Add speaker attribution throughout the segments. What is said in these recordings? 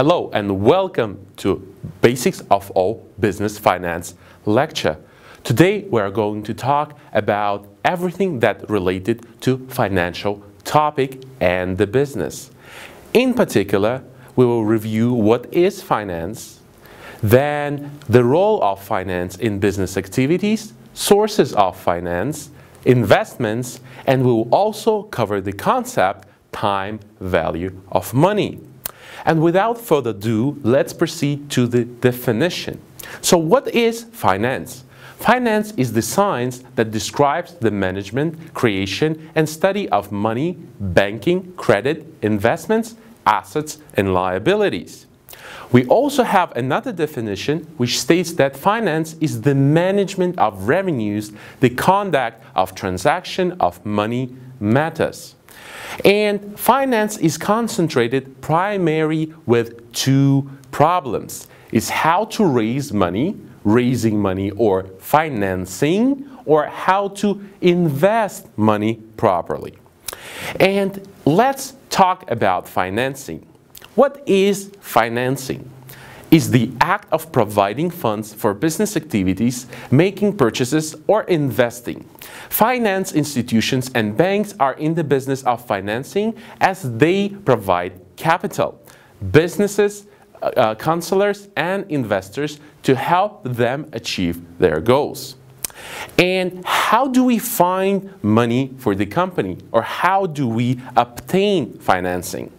Speaker 1: Hello and welcome to Basics of All Business Finance lecture. Today we are going to talk about everything that related to financial topic and the business. In particular, we will review what is finance, then the role of finance in business activities, sources of finance, investments, and we will also cover the concept time value of money. And without further ado, let's proceed to the definition. So what is finance? Finance is the science that describes the management, creation, and study of money, banking, credit, investments, assets, and liabilities. We also have another definition which states that finance is the management of revenues, the conduct of transaction of money matters. And finance is concentrated primarily with two problems. It's how to raise money, raising money or financing, or how to invest money properly. And let's talk about financing. What is financing? is the act of providing funds for business activities, making purchases, or investing. Finance institutions and banks are in the business of financing as they provide capital. Businesses, uh, uh, counselors, and investors to help them achieve their goals. And how do we find money for the company or how do we obtain financing?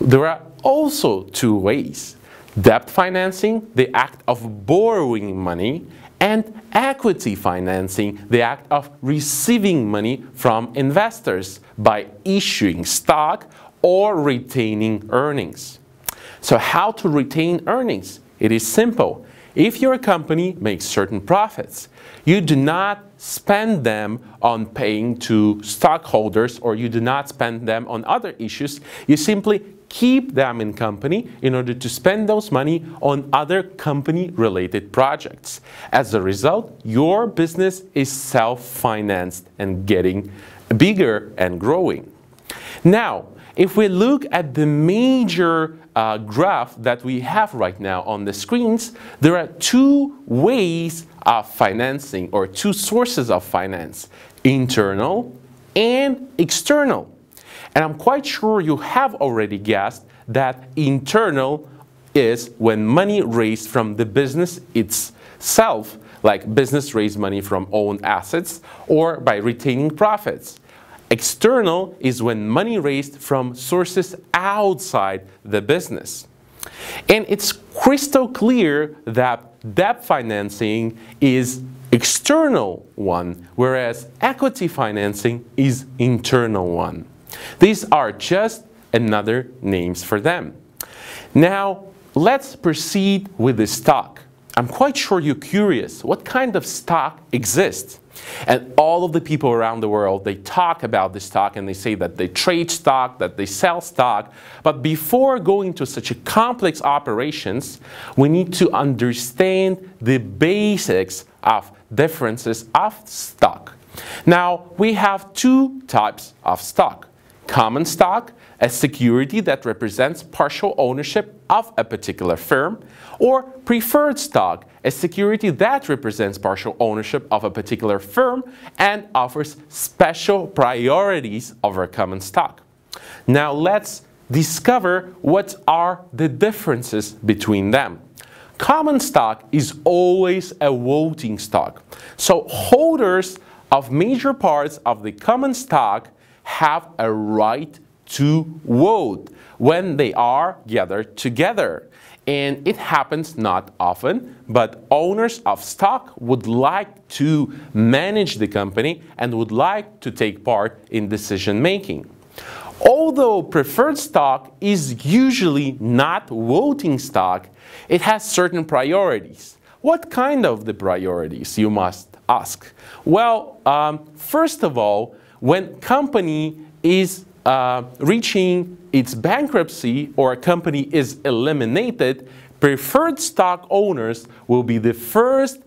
Speaker 1: There are also two ways. Debt financing, the act of borrowing money, and equity financing, the act of receiving money from investors by issuing stock or retaining earnings. So how to retain earnings? It is simple. If your company makes certain profits, you do not spend them on paying to stockholders or you do not spend them on other issues. You simply keep them in company in order to spend those money on other company related projects. As a result, your business is self-financed and getting bigger and growing. Now, if we look at the major uh, graph that we have right now on the screens, there are two ways of financing or two sources of finance, internal and external. And I'm quite sure you have already guessed that internal is when money raised from the business itself, like business raise money from own assets or by retaining profits. External is when money raised from sources outside the business. And it's crystal clear that debt financing is external one, whereas equity financing is internal one. These are just another names for them. Now, let's proceed with the stock. I'm quite sure you're curious what kind of stock exists. And all of the people around the world, they talk about this stock and they say that they trade stock, that they sell stock. But before going to such a complex operations, we need to understand the basics of differences of stock. Now, we have two types of stock. Common stock, a security that represents partial ownership of a particular firm, or preferred stock, a security that represents partial ownership of a particular firm and offers special priorities over common stock. Now let's discover what are the differences between them. Common stock is always a voting stock, so holders of major parts of the common stock have a right to vote when they are gathered together. And it happens not often, but owners of stock would like to manage the company and would like to take part in decision making. Although preferred stock is usually not voting stock, it has certain priorities. What kind of the priorities, you must ask? Well, um, first of all, when company is uh, reaching its bankruptcy or a company is eliminated, preferred stock owners will be the first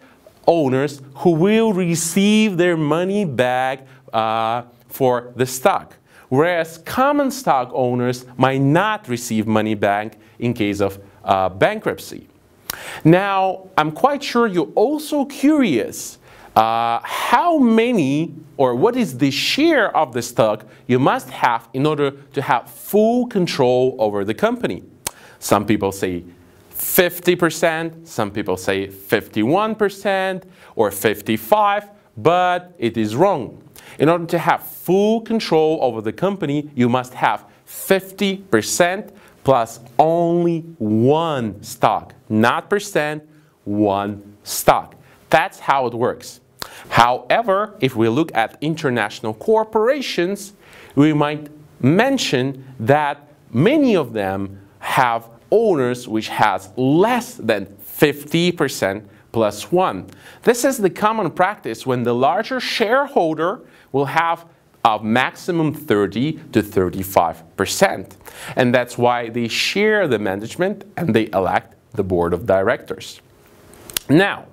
Speaker 1: owners who will receive their money back uh, for the stock. Whereas common stock owners might not receive money back in case of uh, bankruptcy. Now, I'm quite sure you're also curious uh, how many or what is the share of the stock you must have in order to have full control over the company? Some people say 50%, some people say 51% or 55, but it is wrong. In order to have full control over the company, you must have 50% plus only one stock, not percent, one stock. That's how it works. However, if we look at international corporations, we might mention that many of them have owners which has less than 50% plus one. This is the common practice when the larger shareholder will have a maximum 30 to 35%. And that's why they share the management and they elect the board of directors. Now,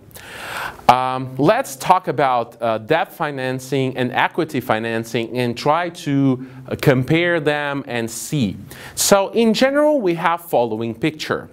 Speaker 1: um, let's talk about uh, debt financing and equity financing and try to uh, compare them and see. So in general, we have following picture.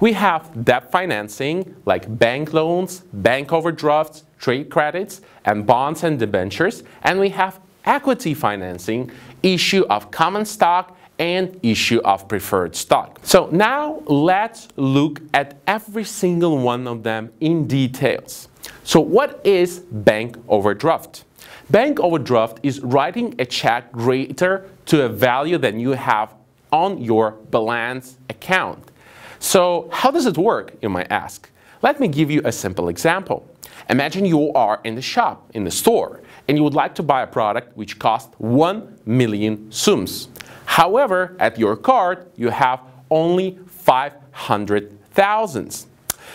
Speaker 1: We have debt financing like bank loans, bank overdrafts, trade credits, and bonds and debentures. And we have equity financing, issue of common stock and issue of preferred stock. So now let's look at every single one of them in details. So what is bank overdraft? Bank overdraft is writing a check greater to a value than you have on your balance account. So how does it work, you might ask? Let me give you a simple example. Imagine you are in the shop, in the store, and you would like to buy a product which costs 1 million sums. However, at your card, you have only 500 thousands.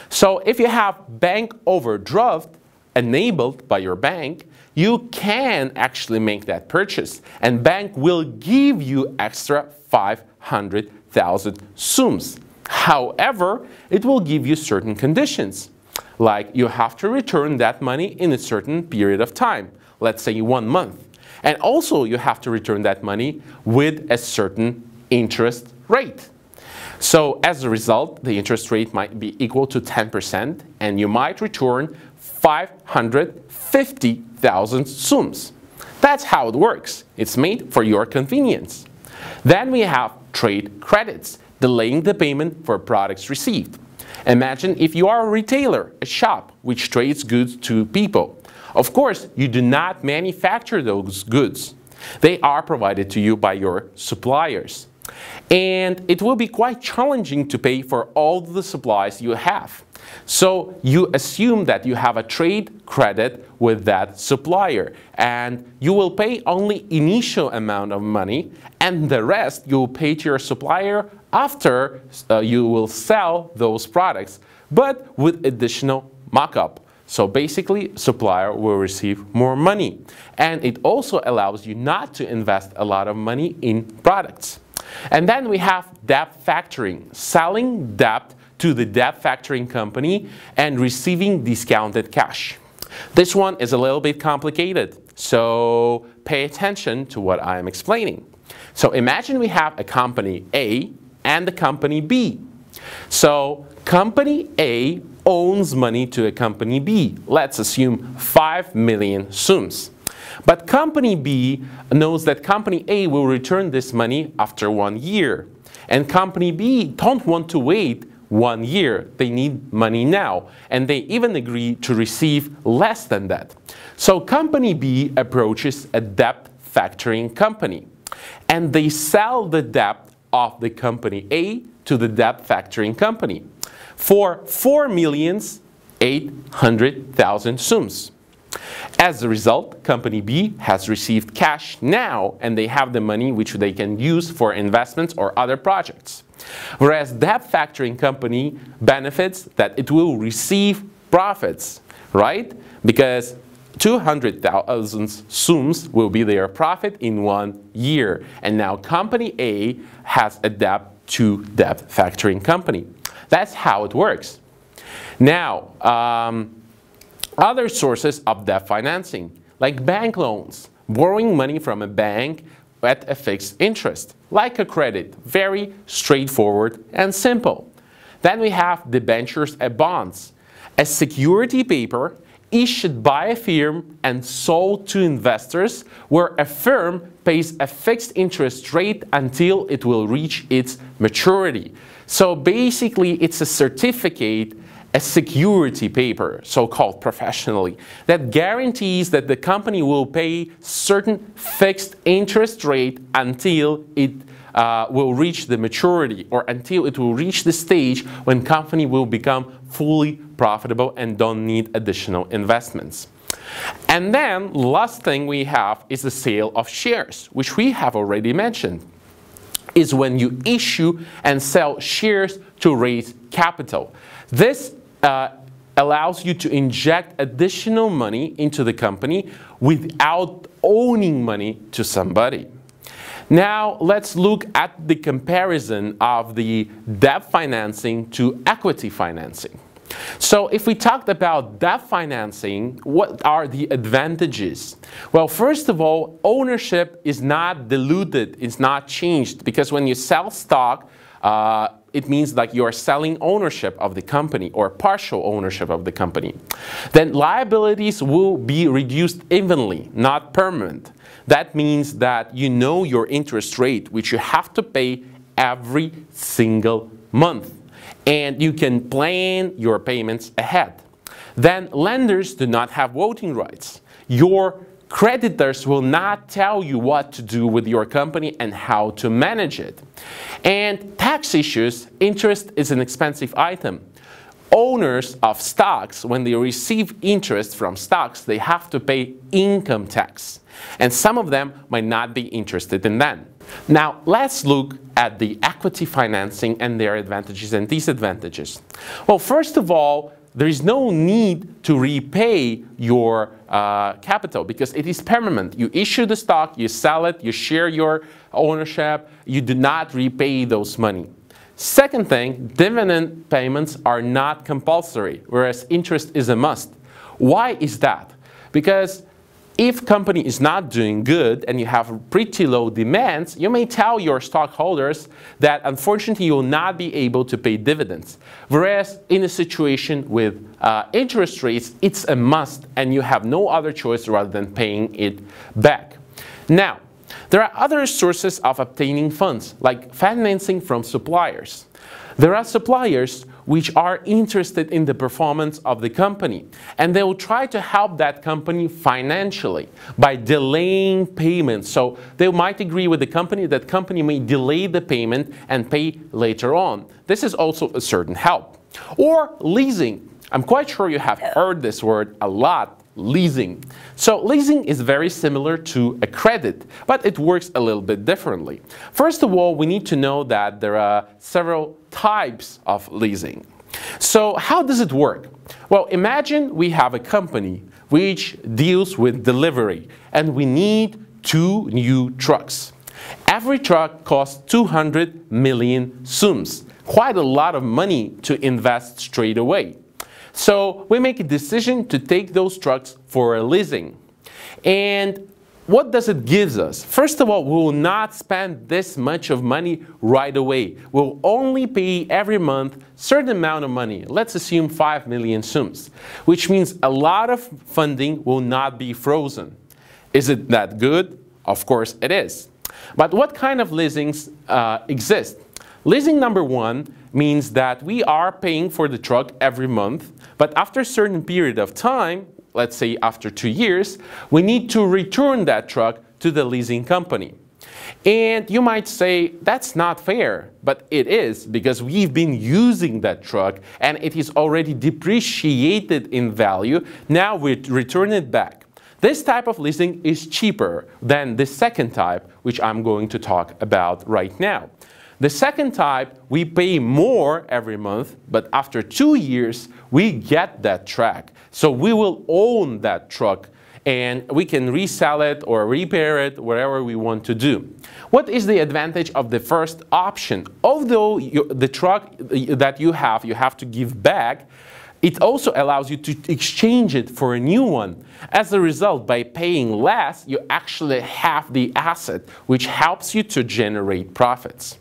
Speaker 1: So if you have bank overdraft enabled by your bank, you can actually make that purchase and bank will give you extra 500,000 sums. However, it will give you certain conditions, like you have to return that money in a certain period of time, let's say one month. And also you have to return that money with a certain interest rate. So as a result, the interest rate might be equal to 10% and you might return 550,000 sums. That's how it works. It's made for your convenience. Then we have trade credits, delaying the payment for products received. Imagine if you are a retailer, a shop, which trades goods to people. Of course, you do not manufacture those goods. They are provided to you by your suppliers. And it will be quite challenging to pay for all the supplies you have. So you assume that you have a trade credit with that supplier and you will pay only initial amount of money and the rest you will pay to your supplier after uh, you will sell those products but with additional markup. So basically, supplier will receive more money. And it also allows you not to invest a lot of money in products. And then we have debt factoring, selling debt to the debt factoring company and receiving discounted cash. This one is a little bit complicated, so pay attention to what I am explaining. So imagine we have a company A and the company B. So company A owns money to a company B. Let's assume 5 million sums. But company B knows that company A will return this money after one year. And company B don't want to wait one year. They need money now. And they even agree to receive less than that. So company B approaches a debt factoring company. And they sell the debt of the company A to the debt factoring company for four million eight hundred thousand sums. As a result, company B has received cash now and they have the money which they can use for investments or other projects. Whereas debt factoring company benefits that it will receive profits, right? Because 200,000 sums will be their profit in one year. And now company A has a debt to that factoring company. That's how it works. Now, um, other sources of debt financing, like bank loans, borrowing money from a bank at a fixed interest, like a credit, very straightforward and simple. Then we have debentures and bonds, a security paper issued by a firm and sold to investors, where a firm pays a fixed interest rate until it will reach its maturity. So basically, it's a certificate, a security paper, so called professionally, that guarantees that the company will pay certain fixed interest rate until it uh, will reach the maturity or until it will reach the stage when company will become fully profitable, and don't need additional investments. And then last thing we have is the sale of shares, which we have already mentioned, is when you issue and sell shares to raise capital. This uh, allows you to inject additional money into the company without owning money to somebody. Now let's look at the comparison of the debt financing to equity financing. So if we talked about debt financing, what are the advantages? Well, first of all, ownership is not diluted, it's not changed because when you sell stock, uh, it means like you are selling ownership of the company or partial ownership of the company. Then liabilities will be reduced evenly, not permanent. That means that you know your interest rate, which you have to pay every single month and you can plan your payments ahead. Then lenders do not have voting rights. Your creditors will not tell you what to do with your company and how to manage it. And tax issues, interest is an expensive item. Owners of stocks, when they receive interest from stocks, they have to pay income tax. And some of them might not be interested in that. Now, let's look at the equity financing and their advantages and disadvantages. Well, first of all, there is no need to repay your uh, capital because it is permanent. You issue the stock, you sell it, you share your ownership, you do not repay those money. Second thing, dividend payments are not compulsory, whereas interest is a must. Why is that? Because if company is not doing good and you have pretty low demands, you may tell your stockholders that unfortunately you will not be able to pay dividends. Whereas in a situation with uh, interest rates, it's a must and you have no other choice rather than paying it back. Now, there are other sources of obtaining funds, like financing from suppliers. There are suppliers which are interested in the performance of the company, and they will try to help that company financially by delaying payments. So they might agree with the company that company may delay the payment and pay later on. This is also a certain help. Or leasing. I'm quite sure you have heard this word a lot leasing. So leasing is very similar to a credit, but it works a little bit differently. First of all, we need to know that there are several types of leasing. So how does it work? Well, imagine we have a company which deals with delivery and we need two new trucks. Every truck costs 200 million sums, quite a lot of money to invest straight away. So we make a decision to take those trucks for a leasing. And what does it gives us? First of all, we will not spend this much of money right away. We'll only pay every month certain amount of money. Let's assume 5 million sums, which means a lot of funding will not be frozen. Is it that good? Of course it is. But what kind of leasings uh, exist? Leasing number one means that we are paying for the truck every month, but after a certain period of time, let's say after two years, we need to return that truck to the leasing company. And you might say, that's not fair, but it is because we've been using that truck and it is already depreciated in value. Now we return it back. This type of leasing is cheaper than the second type, which I'm going to talk about right now. The second type, we pay more every month, but after two years, we get that track. So we will own that truck and we can resell it or repair it, whatever we want to do. What is the advantage of the first option? Although you, the truck that you have, you have to give back, it also allows you to exchange it for a new one. As a result, by paying less, you actually have the asset, which helps you to generate profits.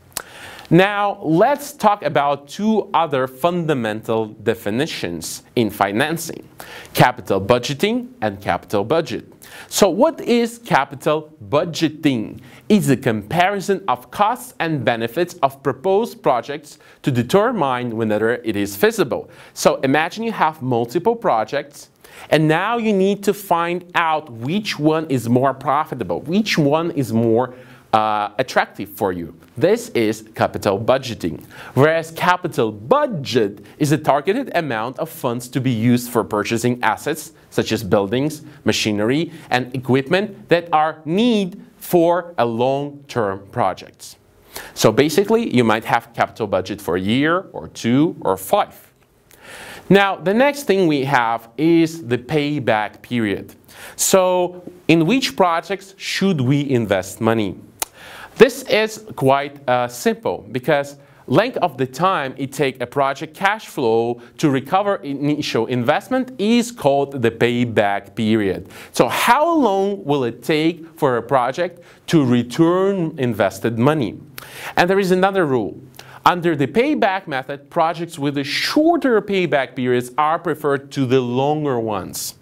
Speaker 1: Now, let's talk about two other fundamental definitions in financing capital budgeting and capital budget. So, what is capital budgeting? It's a comparison of costs and benefits of proposed projects to determine whether it is feasible. So, imagine you have multiple projects. And now you need to find out which one is more profitable, which one is more uh, attractive for you. This is capital budgeting, whereas capital budget is a targeted amount of funds to be used for purchasing assets such as buildings, machinery, and equipment that are need for a long-term project. So basically, you might have capital budget for a year or two or five. Now, the next thing we have is the payback period. So, in which projects should we invest money? This is quite uh, simple because length of the time it takes a project cash flow to recover initial investment is called the payback period. So how long will it take for a project to return invested money? And there is another rule. Under the payback method, projects with the shorter payback periods are preferred to the longer ones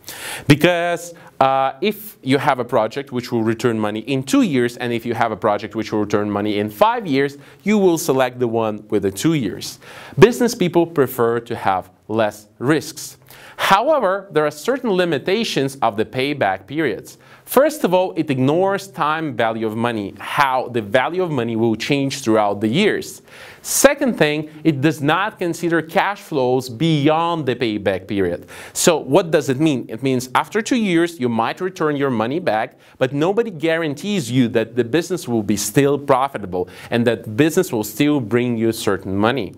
Speaker 1: because uh, if you have a project which will return money in two years, and if you have a project which will return money in five years, you will select the one with the two years. Business people prefer to have less risks. However, there are certain limitations of the payback periods. First of all, it ignores time value of money, how the value of money will change throughout the years. Second thing, it does not consider cash flows beyond the payback period. So what does it mean? It means after two years, you might return your money back, but nobody guarantees you that the business will be still profitable and that business will still bring you certain money.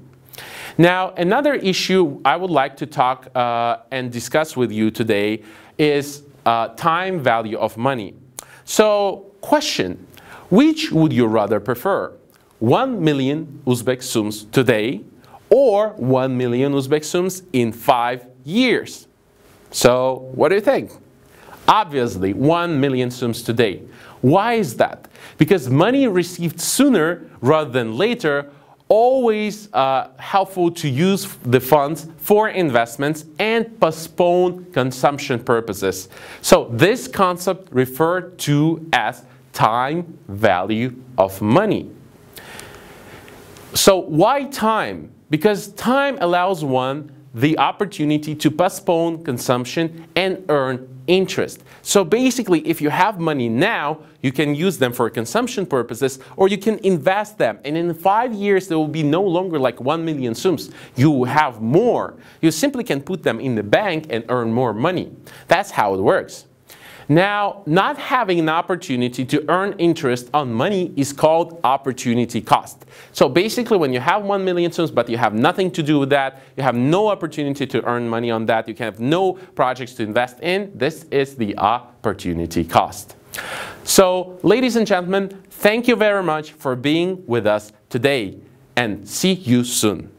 Speaker 1: Now, another issue I would like to talk uh, and discuss with you today is uh, time value of money. So question, which would you rather prefer? 1 million Uzbek sums today or 1 million Uzbek sums in 5 years? So what do you think? Obviously, 1 million sums today. Why is that? Because money received sooner rather than later always uh, helpful to use the funds for investments and postpone consumption purposes. So this concept referred to as time value of money. So why time? Because time allows one the opportunity to postpone consumption and earn interest. So basically, if you have money now, you can use them for consumption purposes or you can invest them. And in five years, there will be no longer like 1 million sums. You have more. You simply can put them in the bank and earn more money. That's how it works. Now, not having an opportunity to earn interest on money is called opportunity cost. So basically, when you have 1 million students, but you have nothing to do with that, you have no opportunity to earn money on that, you can have no projects to invest in, this is the opportunity cost. So, ladies and gentlemen, thank you very much for being with us today and see you soon.